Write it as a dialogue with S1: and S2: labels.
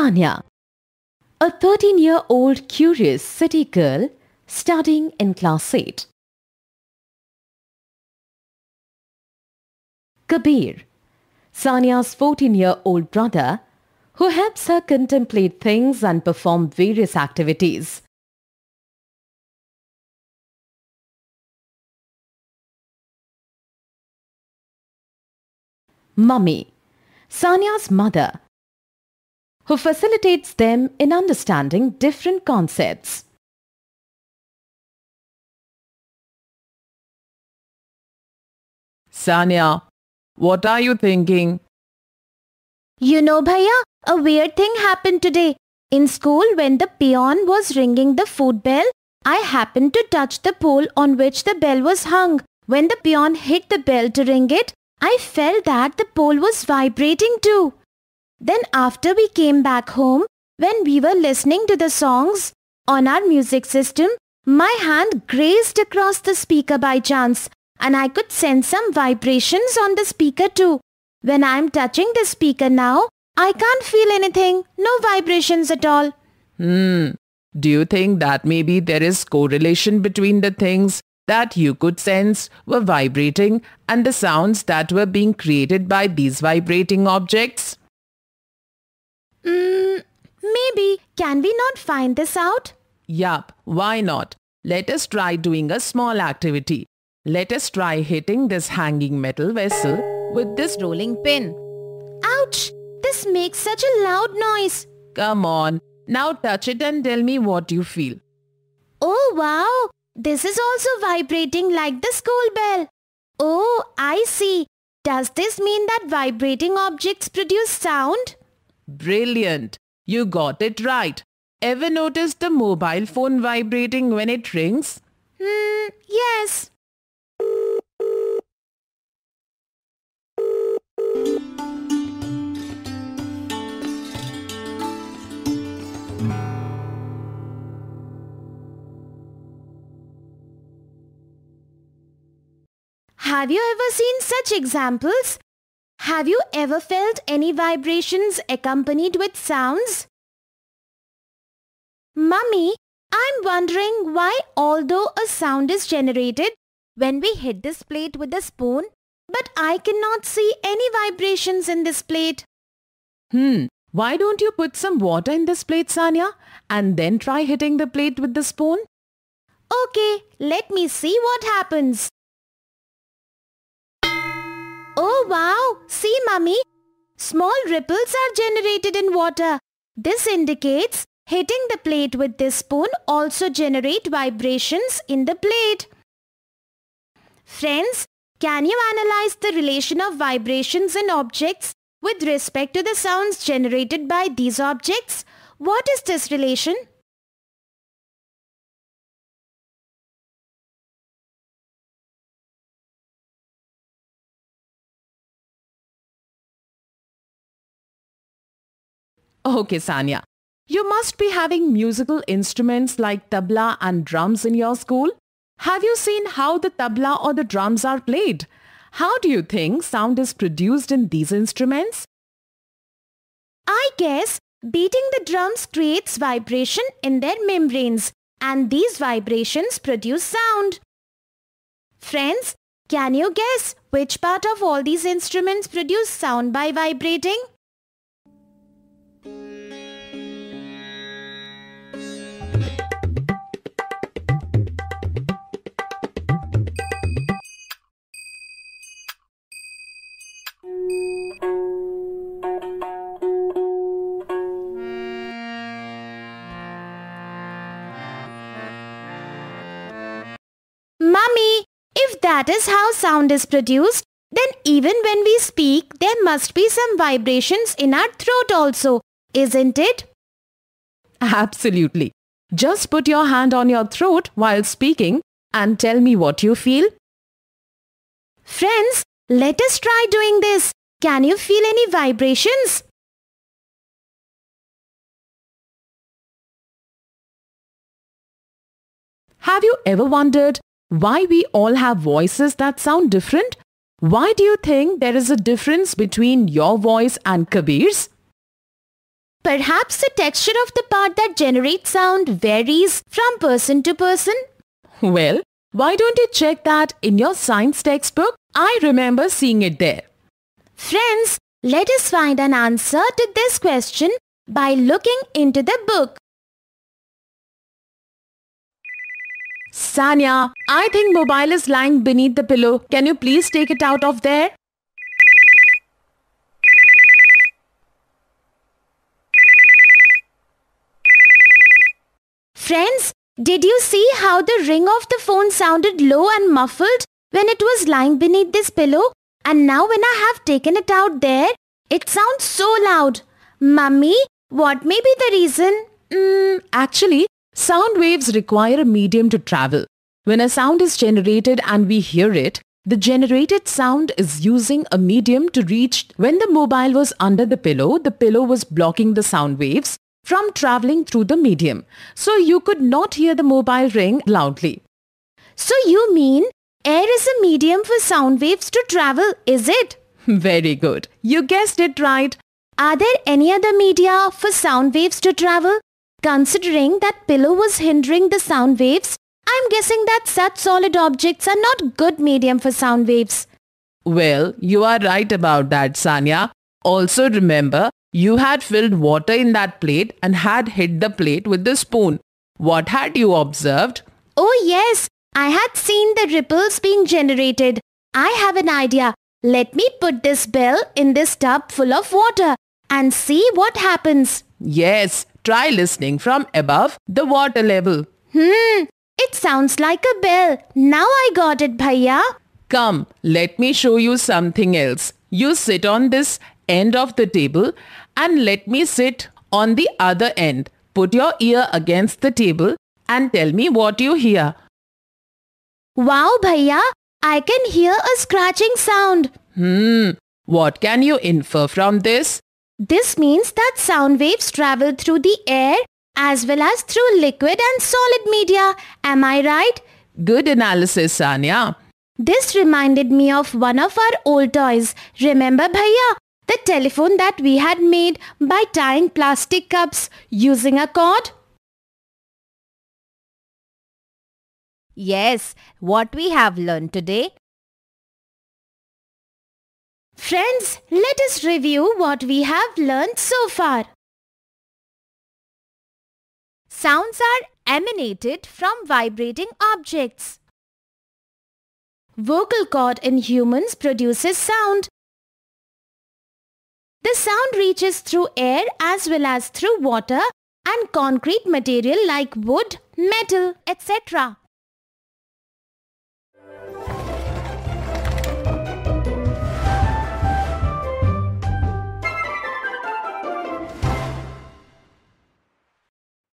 S1: Tanya, a 13
S2: year old curious city girl studying in class 8. Kabir, Sanya's 14 year old brother, who helps her contemplate things and perform various activities. Mummy, Sanya's mother, who facilitates them in understanding different concepts. Sanya, what are you thinking? You know, Bhaiya, a weird thing happened today. In school, when the
S1: peon was ringing the food bell, I happened to touch the pole on which the bell was hung. When the peon hit the bell to ring it, I felt that the pole was vibrating too. Then after we came back home, when we were listening to the songs on our music system, my hand grazed across the speaker by chance and I could sense some vibrations on the speaker too. When I am touching the speaker now, I can't feel anything, no vibrations at all. Hmm. Do you think that maybe there is correlation between the things that you could sense were vibrating and the sounds that were being created by these vibrating objects? Maybe. Can we not find this out? Yup. Why not? Let us try doing a small activity. Let us try hitting this hanging metal vessel with this rolling pin. Ouch! This makes such a loud noise. Come on. Now touch it and tell me what you feel. Oh wow! This is also vibrating like the school bell. Oh, I see. Does this mean that vibrating objects produce sound? Brilliant! You got it right. Ever notice the mobile phone vibrating when it rings? Hmm, yes. Have you ever seen such examples? Have you ever felt any vibrations accompanied with sounds? Mummy, I'm wondering why although a sound is generated when we hit this plate with a spoon, but I cannot see any vibrations in this plate. Hmm, why don't you put some water in this plate, Sanya, and then try hitting the plate with the spoon? Okay, let me see what happens. Oh wow! See mummy, small ripples are generated in water. This indicates hitting the plate with this spoon also generate vibrations in the plate. Friends, can you analyze the relation of vibrations in objects
S2: with respect to the sounds generated by these objects? What is this relation? Okay, Sanya. You must be having
S1: musical instruments like tabla and drums in your school. Have you seen how the tabla or the drums are played? How do you think sound is produced in these instruments?
S2: I guess beating the drums creates vibration in their membranes and these vibrations produce sound.
S1: Friends, can you guess which part of all these instruments produce sound by vibrating? Mummy, if that is how sound is produced, then even when we speak, there must be some vibrations in our throat also isn't it? Absolutely. Just put your hand on your throat while speaking and tell me what you feel.
S2: Friends, let us try doing this. Can you feel any vibrations? Have you ever wondered why we all have
S1: voices that sound different? Why do you think there is a difference between your voice and Kabir's? Perhaps the texture of the part that generates sound varies from person to person. Well, why don't you check that in your science textbook? I remember seeing it there. Friends, let us find an answer to this question by looking into the book. Sanya, I think mobile is lying beneath the pillow. Can you please take it out of there? Friends, did you see how the ring of the phone sounded low and muffled when it was lying beneath this pillow? And now when I have taken it out there, it sounds so loud. Mummy, what may be the reason? Mm, actually, sound waves require a medium to travel. When a sound is generated and we hear it, the generated sound is using a medium to reach. When the mobile was under the pillow, the pillow was blocking the sound waves from traveling through the medium. So you could not hear the mobile ring loudly. So you mean air is a medium for sound waves to travel, is it? Very good. You guessed it right. Are there any other media for sound waves to travel? Considering that pillow was hindering the sound waves, I'm guessing that such solid objects are not good medium for sound waves. Well, you are right about that, Sanya. Also remember you had filled water in that plate and had hit the plate with the spoon. What had you observed? Oh yes, I had seen the ripples being generated. I have an idea. Let me put this bell in this tub full of water and see what happens. Yes, try listening from above the water level. Hmm, it sounds like a bell. Now I got it, Bhaiya. Come, let me show you something else. You sit on this end of the table and let me sit on the other end. Put your ear against the table and tell me what you hear. Wow, Bhaiya, I can hear a scratching sound. Hmm, what can you infer from this? This means that sound waves travel through the air as well as through liquid and solid media. Am I right? Good analysis, Sanya. This reminded me of one of our old toys. Remember, Bhaiya, the telephone
S2: that we had made by tying plastic cups using a cord? Yes, what we have learned today. Friends, let us review what we have learned so far. Sounds are emanated from vibrating objects. Vocal cord in humans produces sound
S1: the sound reaches through air as well as through water and concrete material like wood, metal, etc.